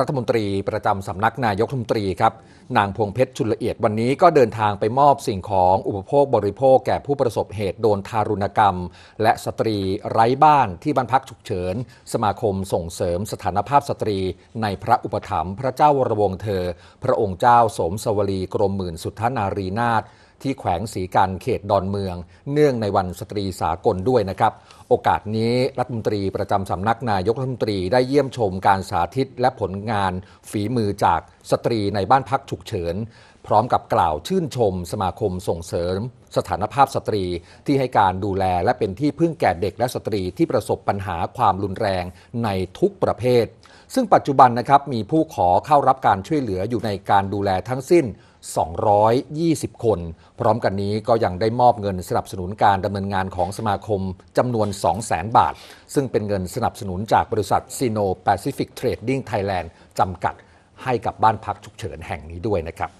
รัฐมนตรีประจำสำนักนายกรัฐมนตรีครับ นางพวงเพชร ชุลละเอียดวันนี้ก็เดินทางไปมอบสิ่งของอุปโภคบริโภคแก่ผู้ประสบเหตุโดนทารุณกรรม และสตรีไร้บ้าน ที่บ้านพักฉุกเฉิน สมาคมส่งเสริมสถานภาพสตรี ในพระอุปถัมภ์พระเจ้าวรวงเธอ พระองค์เจ้าสมสวรีกรมหมื่น สุทธนารีนาถที่แขวงสีการเขตดอนเมือง เนื่องในวันสตรีสากลด้วยนะครับ โอกาสนี้ รัฐมนตรีประจำสำนักนายกรัฐมนตรีได้เยี่ยมชมการสาธิตและผลงานฝีมือจากสตรีในบ้านพักฉุกเฉินพร้อมกับกล่าวชื่นชม สมาคมส่งเสริม สถานภาพสตรีที่ให้การดูแล และเป็นที่พึ่งแก่เด็กและสตรีที่ประสบปัญหาความรุนแรงในทุกประเภทซึ่งปัจจุบันนะครับมีผู้ขอเข้ารับการช่วยเหลืออยู่ในการดูแลทั้งสิ้น 220 คน พร้อมกันนี้ก็ยังได้มอบเงินสนับสนุนการดำเนินงานของสมาคมจำนวน 200,000 บาท ซึ่งเป็นเงินสนับสนุนจากบริษัทซีโนแปซิฟิกเทรดดิ้งไทยแลนด์จำกัดให้กับบ้านพักฉุกเฉินแห่งนี้ด้วยนะครับ